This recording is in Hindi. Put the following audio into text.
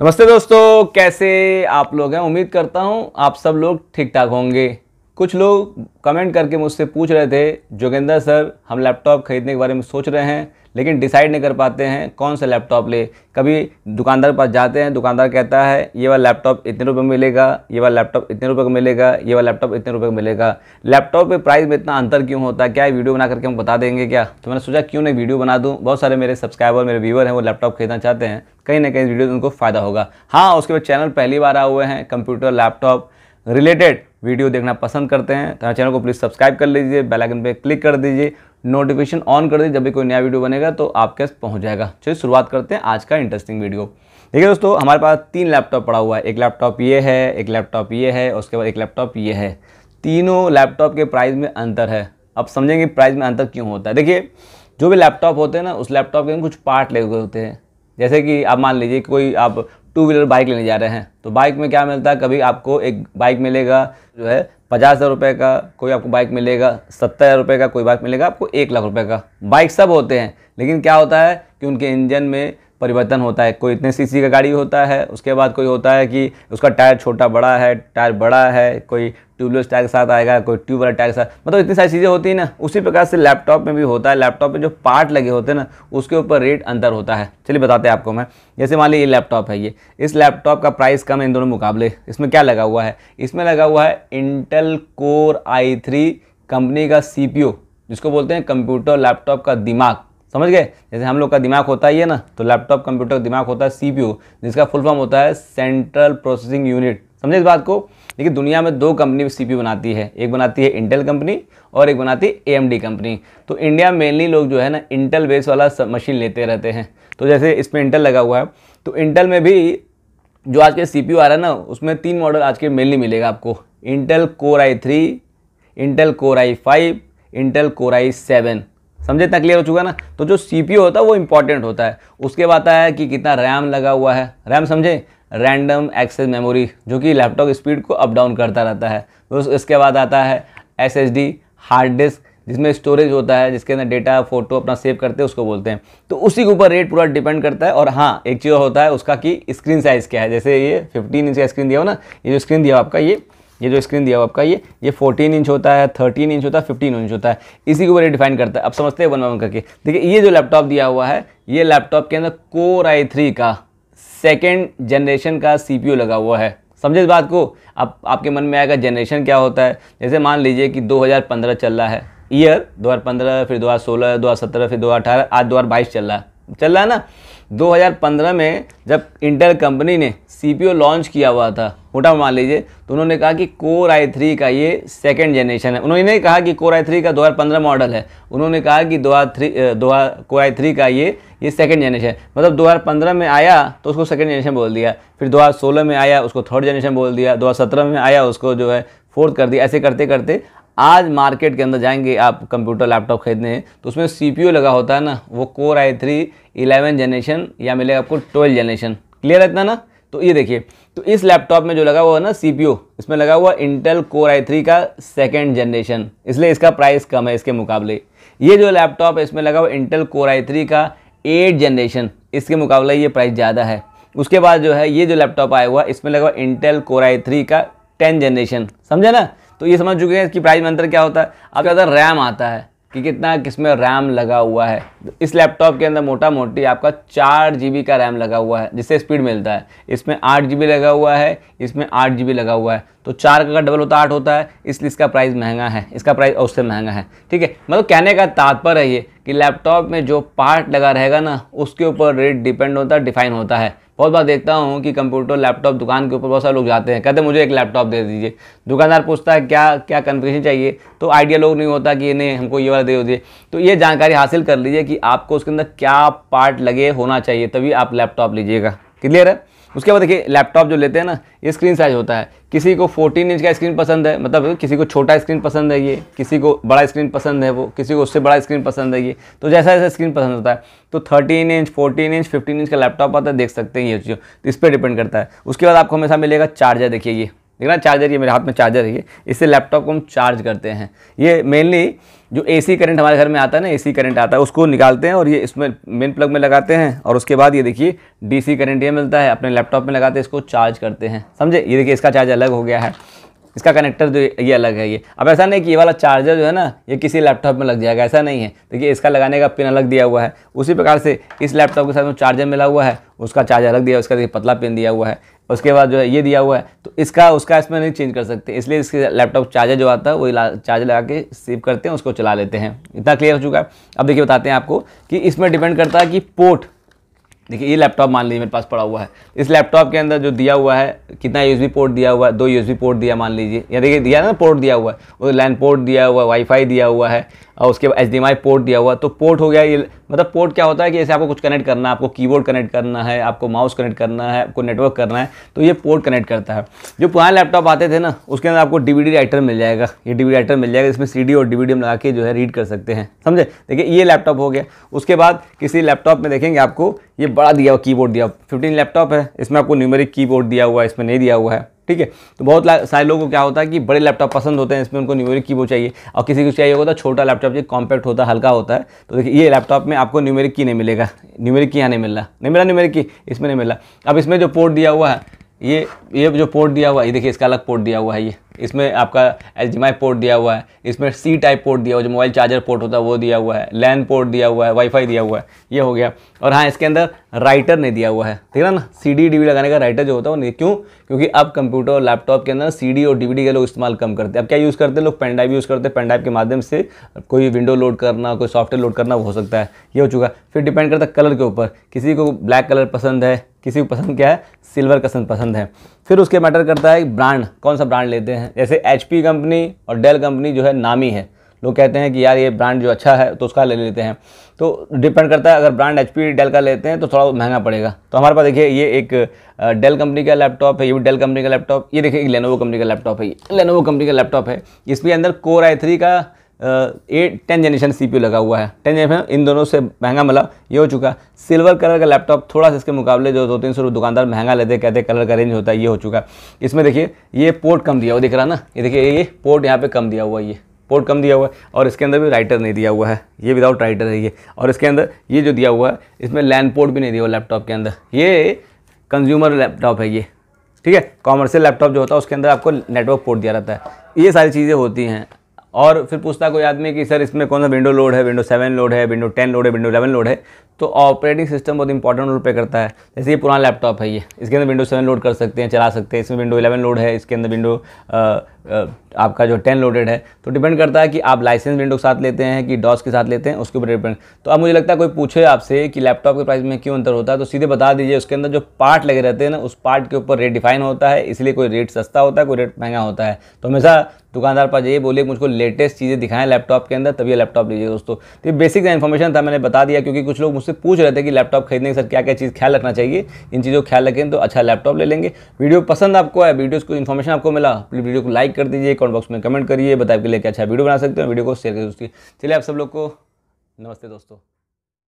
नमस्ते दोस्तों कैसे आप लोग हैं उम्मीद करता हूं आप सब लोग ठीक ठाक होंगे कुछ लोग कमेंट करके मुझसे पूछ रहे थे जोगेंद्र सर हम लैपटॉप खरीदने के बारे में सोच रहे हैं लेकिन डिसाइड नहीं कर पाते हैं कौन सा लैपटॉप ले कभी दुकानदार के पास जाते हैं दुकानदार कहता है ये वाला लैपटॉप इतने रुपये में मिलेगा ये वाला लैपटॉप इतने रुपये का मिलेगा ये वाला लैपटॉप इतने रुपये का मिलेगा लैपटॉप पे प्राइस में इतना अंतर क्यों होता है क्या वीडियो बना करके हम बता देंगे क्या तो मैंने सोचा क्यों नहीं वीडियो बना दूँ बहुत सारे मेरे सब्सक्राइबर मेरे व्यूवर हैं वो लैपटॉप खरीदना चाहते हैं कहीं ना कहीं वीडियो उनको फ़ायदा होगा हाँ उसके बाद चैनल पहली बार आए हुए हैं कंप्यूटर लैपटॉप रिलेटेड वीडियो देखना पसंद करते हैं तो चैनल को प्लीज़ सब्सक्राइब कर लीजिए बेल आइकन पे क्लिक कर दीजिए नोटिफिकेशन ऑन कर दीजिए जब भी कोई नया वीडियो बनेगा तो आपके पास पहुंच जाएगा चलिए शुरुआत करते हैं आज का इंटरेस्टिंग वीडियो देखिए दोस्तों हमारे पास तीन लैपटॉप पड़ा हुआ है एक लैपटॉप ये है एक लैपटॉप ये है उसके बाद एक लैपटॉप ये है तीनों लैपटॉप के प्राइस में अंतर है अब समझेंगे प्राइस में अंतर क्यों होता है देखिए जो भी लैपटॉप होते हैं ना उस लैपटॉप के कुछ पार्ट लगे होते हैं जैसे कि आप मान लीजिए कोई आप टू व्हीलर बाइक लेने जा रहे हैं तो बाइक में क्या मिलता है कभी आपको एक बाइक मिलेगा जो है पचास हज़ार रुपये का कोई आपको बाइक मिलेगा सत्तर हज़ार रुपये का कोई बाइक मिलेगा आपको एक लाख रुपये का बाइक सब होते हैं लेकिन क्या होता है कि उनके इंजन में परिवर्तन होता है कोई इतने सीसी का गाड़ी होता है उसके बाद कोई होता है कि उसका टायर छोटा बड़ा है टायर बड़ा है कोई ट्यूबलेस टायर के साथ आएगा कोई ट्यूब वाला टायर के साथ मतलब इतनी सारी चीज़ें होती हैं ना उसी प्रकार से लैपटॉप में भी होता है लैपटॉप में जो पार्ट लगे होते हैं ना उसके ऊपर रेट अंतर होता है चलिए बताते हैं आपको मैं जैसे मान ली ये लैपटॉप है ये इस लैपटॉप का प्राइस कम है इन दोनों मुकाबले इसमें क्या लगा हुआ है इसमें लगा हुआ है इंटल कोर आई कंपनी का सी जिसको बोलते हैं कंप्यूटर लैपटॉप का दिमाग समझ गए जैसे हम लोग का दिमाग होता ही है ना तो लैपटॉप कंप्यूटर दिमाग होता है सीपीयू जिसका फुल फॉर्म होता है सेंट्रल प्रोसेसिंग यूनिट समझे इस बात को देखिए दुनिया में दो कंपनी सीपीयू बनाती है एक बनाती है इंटेल कंपनी और एक बनाती है एएमडी कंपनी तो इंडिया मेनली लोग जो है ना इंटेल बेस वाला मशीन लेते रहते हैं तो जैसे इसमें इंटेल लगा हुआ है तो इंटेल में भी जो आज के सीपीयू आ रहा है ना उसमें तीन मॉडल आज के मेनली मिलेगा आपको Intel core i three Intel core i five Intel core i seven समझे इतना क्लियर हो चुका ना तो जो सी होता है वो इंपॉर्टेंट होता है उसके बाद आता है कि कितना रैम लगा हुआ है रैम समझे रैंडम एक्सेस मेमोरी जो कि लैपटॉप स्पीड को अप डाउन करता रहता है तो इसके बाद आता है एस हार्ड डिस्क जिसमें स्टोरेज होता है जिसके अंदर डेटा फोटो अपना सेव करते हैं उसको बोलते हैं तो उसी के ऊपर रेट पूरा डिपेंड करता है और हाँ एक चीज़ होता है उसका कि स्क्रीन साइज़ क्या है जैसे ये 15 इंच का स्क्रीन दिया हो ना ये जो स्क्रीन दिया आपका ये ये जो स्क्रीन दिया हुआ आपका ये ये 14 इंच होता है 13 इंच होता है 15 इंच होता है इसी के ऊपर ये डिफाइन करता है अब समझते हैं वन वन करके देखिए ये जो लैपटॉप दिया हुआ है ये लैपटॉप के अंदर कोर आई थ्री का सेकेंड जनरेशन का सी लगा हुआ है समझे इस बात को अब आपके मन में आएगा जनरेशन क्या होता है जैसे मान लीजिए कि दो चल रहा है ईयर दो फिर दो हज़ार फिर दो आज दो चल रहा है चल रहा है ना 2015 में जब इंटर कंपनी ने सी लॉन्च किया हुआ था मोटा मान लीजिए तो उन्होंने कहा कि कोर आई थ्री का ये सेकेंड जनरेशन है उन्होंने नहीं कहा कि कोर आई थ्री का 2015 मॉडल है उन्होंने कहा कि दो हज़ार थ्री दो कोर आई थ्री का ये ये सेकेंड जनरेशन मतलब 2015 में आया तो उसको सेकेंड जनरेशन बोल दिया फिर 2016 में आया उसको थर्ड जनरेशन बोल दिया दो में आया उसको जो है फोर्थ कर दिया ऐसे करते करते आज मार्केट के अंदर जाएंगे आप कंप्यूटर लैपटॉप खरीदने तो उसमें सी लगा होता है ना वो core i three eleven generation या मिलेगा आपको ट्वेल्व जनरेशन क्लियर है ना तो ये देखिए तो इस लैपटॉप में जो लगा हुआ है ना सी इसमें लगा हुआ इंटेल कोर आई थ्री का सेकेंड जनरेशन इसलिए इसका प्राइस कम है इसके मुकाबले ये जो लैपटॉप है इसमें लगा हुआ इंटेल कोर आई थ्री का एट जनरेशन इसके मुकाबले ये प्राइस ज़्यादा है उसके बाद जो है ये जो लैपटॉप आया हुआ इसमें लगा हुआ इंटेल कोर आई थ्री का टेन जनरेशन समझे ना तो ये समझ चुके हैं इसकी प्राइस में अंतर क्या होता है आपके अंदर रैम आता है कि कितना किसमें रैम लगा हुआ है इस लैपटॉप के अंदर मोटा मोटी आपका चार जी का रैम लगा हुआ है जिससे स्पीड मिलता है इसमें आठ जी लगा हुआ है इसमें आठ जी लगा हुआ है तो चार का डबल होता आठ होता है इसलिए इसका प्राइस महंगा है इसका प्राइस उससे महंगा है ठीक है मतलब कहने का तात्पर्य है ये कि लैपटॉप में जो पार्ट लगा रहेगा ना उसके ऊपर रेट डिपेंड होता है डिफाइन होता है बहुत बार देखता हूँ कि कंप्यूटर लैपटॉप दुकान के ऊपर बहुत सारे लोग जाते हैं कहते हैं मुझे एक लैपटॉप दे दीजिए दुकानदार पूछता है क्या क्या कन्फ्यूजन चाहिए तो आइडिया लोग नहीं होता कि नहीं हमको ये वाला दे दीजिए तो ये जानकारी हासिल कर लीजिए कि आपको उसके अंदर क्या पार्ट लगे होना चाहिए तभी आप लैपटॉप लीजिएगा क्लियर है उसके बाद देखिए लैपटॉप जो लेते हैं ना ये स्क्रीन साइज होता है किसी को 14 इंच का स्क्रीन पसंद है मतलब किसी को छोटा स्क्रीन पसंद है ये किसी को बड़ा स्क्रीन पसंद है वो किसी को उससे बड़ा स्क्रीन पसंद है ये तो जैसा जैसा स्क्रीन पसंद होता है तो thirteen inch fourteen inch fifteen inch का लैपटॉप आता है देख सकते हैं ये चीज़ तो इस पर डिपेंड करता है उसके बाद आपको हमेशा मिलेगा चार्जर देखिए ये देख रहा चार्जर ये मेरे हाथ में चार्जर है ये इससे लैपटॉप को हम चार्ज करते हैं ये मेनली जो एसी करंट हमारे घर में आता है ना एसी करंट आता है उसको निकालते हैं और ये इसमें मेन प्लग में लगाते हैं और उसके बाद ये देखिए डीसी करंट ये मिलता है अपने लैपटॉप में लगाते हैं इसको चार्ज करते हैं समझे ये देखिए इसका चार्ज अलग हो गया है इसका कनेक्टर जो ये अलग है ये अब ऐसा नहीं कि ये वाला चार्जर जो है ना ये किसी लैपटॉप में लग जाएगा ऐसा नहीं है देखिए इसका लगाने का पिन अलग दिया हुआ है उसी प्रकार से इस लैपटॉप के साथ में चार्जर मिला हुआ है उसका चार्जर अलग दिया उसका देखिए पतला पिन दिया हुआ है उसके बाद जो है ये दिया हुआ है तो इसका उसका इसमें नहीं चेंज कर सकते इसलिए इसके लैपटॉप चार्जर जो आता है वही चार्जर लगा के सेव करते हैं उसको चला लेते हैं इतना क्लियर हो चुका है अब देखिए बताते हैं आपको कि इसमें डिपेंड करता है कि पोर्ट देखिए ये लैपटॉप मान लीजिए मेरे पास पड़ा हुआ है इस लैपटॉप के अंदर जो दिया हुआ है कितना यूएसबी पोर्ट दिया हुआ है दो यूएसबी पोर्ट दिया मान लीजिए या देखिए दिया ना पोर्ट दिया हुआ है लैंड पोर्ट दिया हुआ है वाईफाई दिया हुआ है और उसके बाद एच पोर्ट दिया हुआ तो पोर्ट हो गया ये मतलब पोर्ट क्या होता है कि जैसे आपको कुछ कनेक्ट करना है आपको कीबोर्ड कनेक्ट करना है आपको माउस कनेक्ट करना है आपको नेटवर्क करना है तो ये पोर्ट कनेक्ट करता है जो पुराने लैपटॉप आते थे ना उसके अंदर आपको डीवीडी राइटर मिल जाएगा ये डीवीडी राइटर मिल जाएगा इसमें सीडी और डीवीडी लगा के जो है रीड कर सकते हैं समझे देखिए ये लैपटॉप हो गया उसके बाद किसी लैपटॉप में देखेंगे आपको ये बड़ा दिया हुआ कीबोर्ड दिया हुआ फिफ्टीन लैपटॉप है इसमें आपको न्यूमेरिक कीबोर्ड दिया हुआ है इसमें नहीं दिया हुआ है ठीक है तो बहुत सारे लोगों को क्या होता है कि बड़े लैपटॉप पसंद होते हैं इसमें उनको न्यूमेरिक कीबोर्ड चाहिए और किसी को चाहिए होता है छोटा लैपटॉप जो कॉम्पैक्ट होता है हल्का होता है तो देखिए ये लैपटॉप में आपको न्यूमेरिक की नहीं मिलेगा न्यूमेरिक की यहाँ नहीं मिल रहा नहीं मिला न्यूमेरिक की इसमें नहीं मिला अब इसमें जो पोर्ट दिया हुआ है ये ये जो पोर्ट दिया हुआ है ये देखिए इसका अलग पोर्ट दिया हुआ है ये इसमें आपका एच पोर्ट दिया हुआ है इसमें सी टाइप पोर्ट दिया हुआ जो मोबाइल चार्जर पोर्ट होता है वो दिया हुआ है लैन पोर्ट दिया हुआ है वाईफाई दिया हुआ है ये हो गया और हाँ इसके अंदर राइटर नहीं दिया हुआ है ठीक है ना सी डी लगाने का राइटर जो होता है वो नहीं क्यों क्योंकि अब कंप्यूटर और लैपटॉप के अंदर सी और डी का लोग इस्तेमाल कम करते हैं अब क्या यूज़ करते हैं लोग पेन ड्राइव यूज़ करते हैं पेन ड्राइव के माध्यम से कोई विंडो लोड करना कोई सॉफ्टवेयर लोड करना हो सकता है ये हो चुका फिर डिपेंड करता है कलर के ऊपर किसी को ब्लैक कलर पसंद है किसी को पसंद क्या है सिल्वर पसंद पसंद है फिर उसके मैटर करता है ब्रांड कौन सा ब्रांड लेते हैं जैसे एच कंपनी और डेल कंपनी जो है नामी है लोग कहते हैं कि यार ये ब्रांड जो अच्छा है तो उसका ले लेते हैं तो डिपेंड करता है अगर ब्रांड एच पी डेल का लेते हैं तो थोड़ा महंगा पड़ेगा तो हमारे पास देखिए ये एक डेल कंपनी का लैपटॉप है ये भी डेल कंपनी का लैपटॉप ये देखिए लेनोवो कंपनी का लैपटॉप है ये लेनोवो कंपनी का लैपटॉप है इसके अंदर कोर आई थ्री का एट टेन जनरेशन सी लगा हुआ है टेन जनरेशन इन दोनों से महंगा मिला ये हो चुका सिल्वर कलर का लैपटॉप थोड़ा सा इसके मुकाबले जो दो तीन सौ दुकानदार महंगा लेते कहते कलर का रेंज होता है ये हो चुका इसमें देखिए ये पोर्ट कम दिया हुआ दिख रहा ना ये देखिए ये पोर्ट यहाँ पर कम दिया हुआ ये पोर्ट कम दिया हुआ है और इसके अंदर भी राइटर नहीं दिया हुआ है ये विदाउट राइटर है ये और इसके अंदर ये जो दिया हुआ है इसमें लैंड पोर्ट भी नहीं दिया हुआ लैपटॉप के अंदर ये कंज्यूमर लैपटॉप है ये ठीक है कॉमर्शियल लैपटॉप जो होता है उसके अंदर आपको नेटवर्क पोर्ट दिया रहता है ये सारी चीज़ें होती हैं और फिर पूछता कोई आदमी कि सर इसमें कौन सा विंडो लोड है विंडो सेवन लोड है विंडो टेन लोड है विंडो इलेवन लोड है तो ऑपरेटिंग सिस्टम बहुत इंपॉर्टेंट रोल पे करता है जैसे ये पुराना लैपटॉप है ये इसके अंदर विंडो सेवन लोड कर सकते हैं चला सकते हैं इसमें विंडो इलेवन लोड है इसके अंदर विंडो आपका जो टेन लोडेड है तो डिपेंड करता है कि आप लाइसेंस विंडो के साथ लेते हैं कि डॉस के साथ लेते हैं उसके ऊपर डिपेंड तो अब मुझे लगता है कोई पूछे आपसे कि लैपटॉप के प्राइस में क्यों अंतर होता है तो सीधे बता दीजिए उसके अंदर जो पार्ट लगे रहते हैं ना उस पार्ट के ऊपर रेट डिफाइन होता है इसलिए कोई रेट सस्ता होता है कोई रेट महंगा होता है तो हमेशा दुकानदार पर ये बोलिए मुझको लेटेस्ट चीज़ें दिखाएं लैपटॉप के अंदर तभी लैपटॉप लीजिए दोस्तों तो ये बेसिक इन्फॉर्मेशन था मैंने बता दिया क्योंकि कुछ लोग मुझसे पूछ रहे थे कि लैपटॉप खरीदने के सर क्या क्या चीज़ ख्याल रखना चाहिए इन चीज़ों का ख्याल रखें तो अच्छा लैपटॉप ले लेंगे वीडियो पसंद आपको है वीडियोज़ को इन्फॉर्मेशन आपको मिला प्लीज़ वीडियो को लाइक कर दीजिए कमेंट बॉक्स में कमेंट करिए बताए के लिए क्या अच्छा वीडियो बना सकते हैं वीडियो को शेयर करिए चलिए आप सब लोग को नमस्ते दोस्तों